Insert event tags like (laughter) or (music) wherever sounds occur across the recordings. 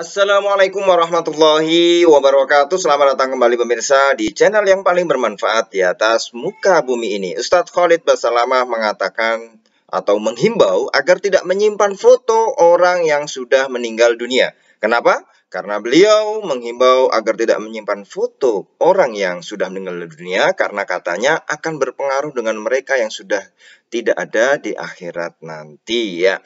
Assalamualaikum warahmatullahi wabarakatuh Selamat datang kembali pemirsa di channel yang paling bermanfaat di atas muka bumi ini Ustadz Khalid Basalamah mengatakan atau menghimbau agar tidak menyimpan foto orang yang sudah meninggal dunia Kenapa? Karena beliau menghimbau agar tidak menyimpan foto orang yang sudah meninggal dunia karena katanya akan berpengaruh dengan mereka yang sudah tidak ada di akhirat nanti ya.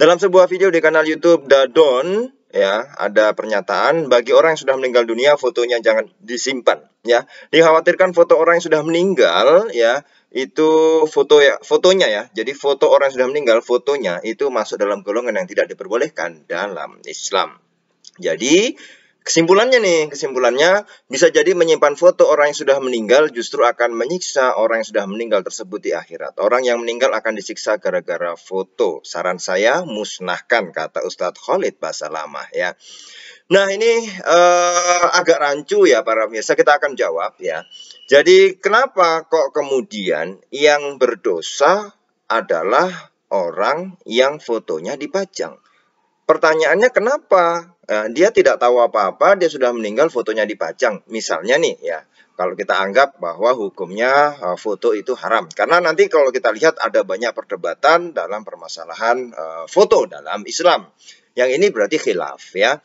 Dalam sebuah video di kanal YouTube Dadon ya ada pernyataan bagi orang yang sudah meninggal dunia fotonya jangan disimpan ya dikhawatirkan foto orang yang sudah meninggal ya itu foto ya fotonya ya jadi foto orang yang sudah meninggal fotonya itu masuk dalam golongan yang tidak diperbolehkan dalam Islam jadi Kesimpulannya nih, kesimpulannya bisa jadi menyimpan foto orang yang sudah meninggal justru akan menyiksa orang yang sudah meninggal tersebut di akhirat. Orang yang meninggal akan disiksa gara-gara foto. Saran saya musnahkan kata Ustadz Khalid bahasa lama ya. Nah ini uh, agak rancu ya para pemirsa kita akan jawab ya. Jadi kenapa kok kemudian yang berdosa adalah orang yang fotonya dipajang? Pertanyaannya kenapa? Nah, dia tidak tahu apa-apa, dia sudah meninggal, fotonya dipajang. Misalnya nih ya, kalau kita anggap bahwa hukumnya eh, foto itu haram. Karena nanti kalau kita lihat ada banyak perdebatan dalam permasalahan eh, foto dalam Islam. Yang ini berarti khilaf ya.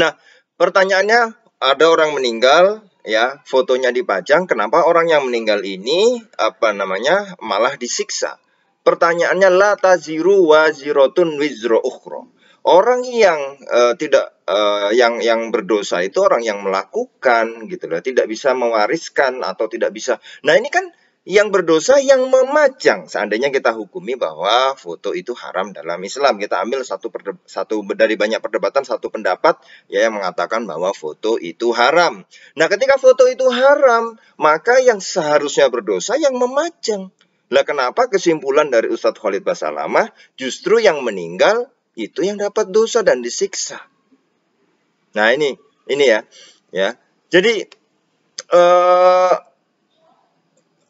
Nah, pertanyaannya ada orang meninggal ya, fotonya dipajang, kenapa orang yang meninggal ini apa namanya malah disiksa? Pertanyaannya la taziru wa zirotun wizro ukhra orang yang uh, tidak uh, yang yang berdosa itu orang yang melakukan gitu loh, tidak bisa mewariskan atau tidak bisa. Nah, ini kan yang berdosa yang memajang. Seandainya kita hukumi bahwa foto itu haram dalam Islam, kita ambil satu satu dari banyak perdebatan satu pendapat ya yang mengatakan bahwa foto itu haram. Nah, ketika foto itu haram, maka yang seharusnya berdosa yang memajang. Lah kenapa kesimpulan dari Ustadz Khalid Basalamah justru yang meninggal itu yang dapat dosa dan disiksa. Nah ini, ini ya, ya. Jadi uh,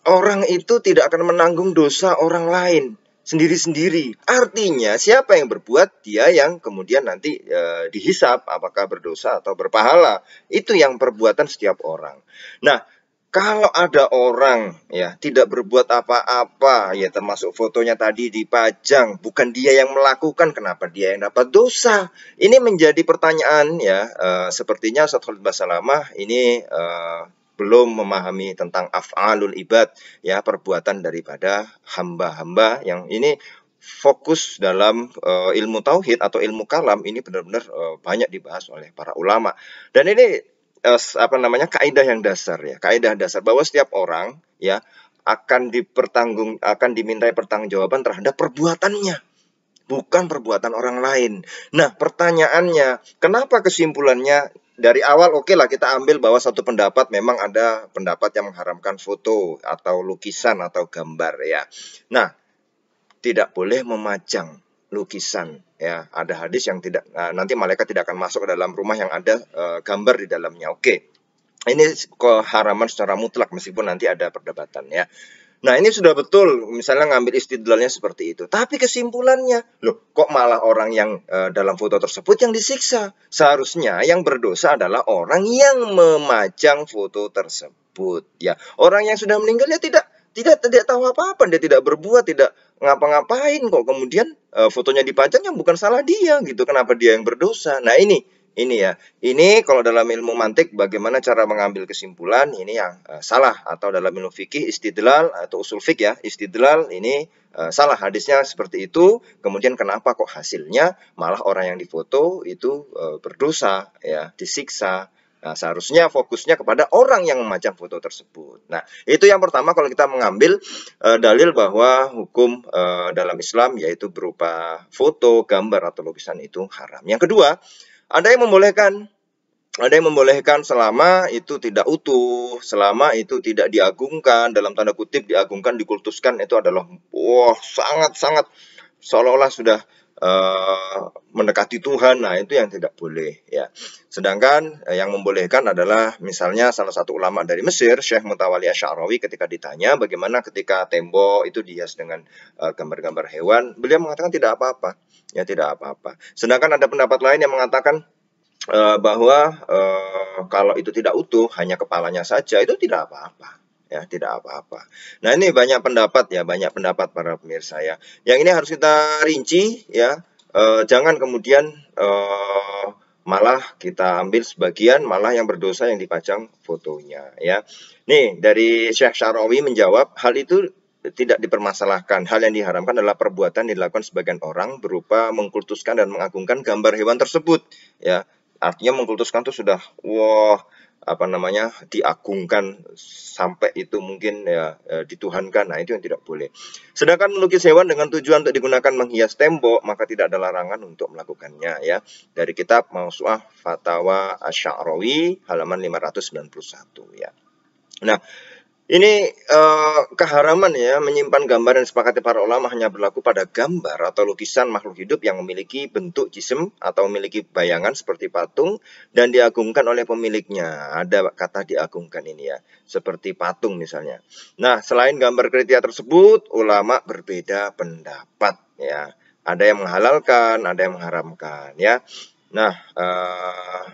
orang itu tidak akan menanggung dosa orang lain sendiri-sendiri. Artinya siapa yang berbuat dia yang kemudian nanti e, dihisap apakah berdosa atau berpahala. Itu yang perbuatan setiap orang. Nah, kalau ada orang ya tidak berbuat apa-apa ya termasuk fotonya tadi dipajang bukan dia yang melakukan kenapa dia yang dapat dosa ini menjadi pertanyaan ya uh, sepertinya Ustaz Khalid Basalamah ini uh, belum memahami tentang af'alul ibad ya perbuatan daripada hamba-hamba yang ini fokus dalam uh, ilmu tauhid atau ilmu kalam ini benar-benar uh, banyak dibahas oleh para ulama. Dan ini Eh, apa namanya kaidah yang dasar ya, kaidah dasar bahwa setiap orang ya akan dipertanggung akan dimintai pertanggungjawaban terhadap perbuatannya bukan perbuatan orang lain. Nah, pertanyaannya, kenapa kesimpulannya dari awal oke okay lah kita ambil bahwa satu pendapat memang ada pendapat yang mengharamkan foto atau lukisan atau gambar ya. Nah, tidak boleh memajang lukisan ya ada hadis yang tidak eh, nanti malaikat tidak akan masuk ke dalam rumah yang ada eh, gambar di dalamnya oke ini keharaman secara mutlak meskipun nanti ada perdebatan ya Nah ini sudah betul misalnya ngambil istidlalnya seperti itu. Tapi kesimpulannya loh kok malah orang yang eh, dalam foto tersebut yang disiksa. Seharusnya yang berdosa adalah orang yang memajang foto tersebut ya. Orang yang sudah meninggal ya tidak tidak tidak tahu apa-apa dia tidak berbuat tidak ngapa-ngapain kok kemudian e, fotonya dipajang yang bukan salah dia gitu kenapa dia yang berdosa nah ini ini ya ini kalau dalam ilmu mantik bagaimana cara mengambil kesimpulan ini yang e, salah atau dalam ilmu fikih istidlal atau usul fik ya istidlal ini e, salah hadisnya seperti itu kemudian kenapa kok hasilnya malah orang yang difoto itu e, berdosa ya disiksa Nah, seharusnya fokusnya kepada orang yang memajang foto tersebut. Nah, itu yang pertama kalau kita mengambil e, dalil bahwa hukum e, dalam Islam yaitu berupa foto, gambar atau lukisan itu haram. Yang kedua, ada yang membolehkan ada yang membolehkan selama itu tidak utuh, selama itu tidak diagungkan dalam tanda kutip diagungkan, dikultuskan itu adalah wah sangat-sangat seolah-olah sudah Eh, mendekati Tuhan. Nah, itu yang tidak boleh ya. Sedangkan uh, yang membolehkan adalah misalnya salah satu ulama dari Mesir, Syekh Mutawali Asy'arawi ketika ditanya bagaimana ketika tembok itu dihias dengan eh, gambar-gambar uh, hewan, beliau mengatakan tidak apa-apa. Ya, tidak apa-apa. Sedangkan ada pendapat lain yang mengatakan uh, bahwa uh, kalau itu tidak utuh, hanya kepalanya saja, itu tidak apa-apa ya tidak apa-apa. Nah ini banyak pendapat ya, banyak pendapat para pemirsa ya. Yang ini harus kita rinci ya, e, jangan kemudian e, malah kita ambil sebagian, malah yang berdosa yang dipajang fotonya ya. Nih dari Syekh Syarawi menjawab hal itu tidak dipermasalahkan. Hal yang diharamkan adalah perbuatan yang dilakukan sebagian orang berupa mengkultuskan dan mengagungkan gambar hewan tersebut ya artinya mengkultuskan itu sudah wah apa namanya diagungkan sampai itu mungkin ya e, dituhankan nah itu yang tidak boleh sedangkan melukis hewan dengan tujuan untuk digunakan menghias tembok maka tidak ada larangan untuk melakukannya ya dari kitab Mausuah Fatawa Asy'arawi halaman 591 ya nah ini uh, keharaman ya menyimpan gambar dan sepakati para ulama hanya berlaku pada gambar atau lukisan makhluk hidup yang memiliki bentuk jisim atau memiliki bayangan seperti patung dan diagungkan oleh pemiliknya. Ada kata diagungkan ini ya, seperti patung misalnya. Nah, selain gambar kritia tersebut, ulama berbeda pendapat ya. Ada yang menghalalkan, ada yang mengharamkan ya. Nah, uh,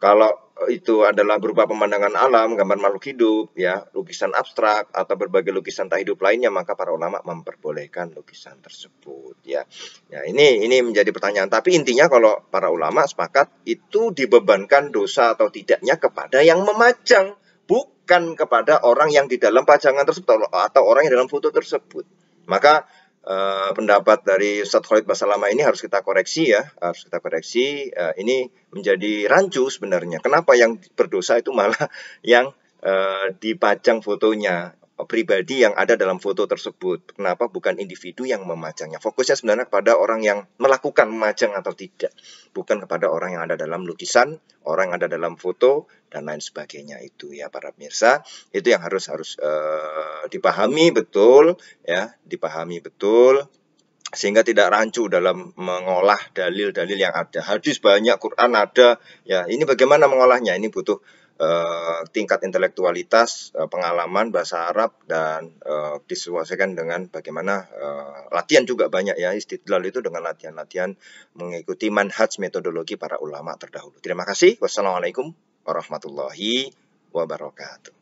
kalau eh, itu adalah berupa pemandangan alam, gambar makhluk hidup, ya, lukisan abstrak atau berbagai lukisan tak hidup lainnya, maka para ulama memperbolehkan lukisan tersebut, ya. Ya, ini ini menjadi pertanyaan, tapi intinya kalau para ulama sepakat itu dibebankan dosa atau tidaknya kepada yang memajang, bukan kepada orang yang di dalam pajangan tersebut atau orang yang dalam foto tersebut. Maka uh, pendapat dari Ustadz Khalid lama ini harus kita koreksi ya, harus kita koreksi. Uh, ini menjadi rancu sebenarnya. Kenapa yang berdosa itu malah (laughs) yang uh, dipajang fotonya? pribadi yang ada dalam foto tersebut. Kenapa bukan individu yang memajangnya? Fokusnya sebenarnya kepada orang yang melakukan memajang atau tidak, bukan kepada orang yang ada dalam lukisan, orang yang ada dalam foto dan lain sebagainya itu ya para pemirsa. Itu yang harus harus uh, dipahami betul ya, dipahami betul sehingga tidak rancu dalam mengolah dalil-dalil yang ada. Hadis banyak, Quran ada, ya ini bagaimana mengolahnya? Ini butuh eh, tingkat intelektualitas, eh, pengalaman bahasa Arab dan eh, disesuaikan dengan bagaimana eh, latihan juga banyak ya istidlal itu dengan latihan-latihan mengikuti manhaj metodologi para ulama terdahulu. Terima kasih. Wassalamualaikum warahmatullahi wabarakatuh.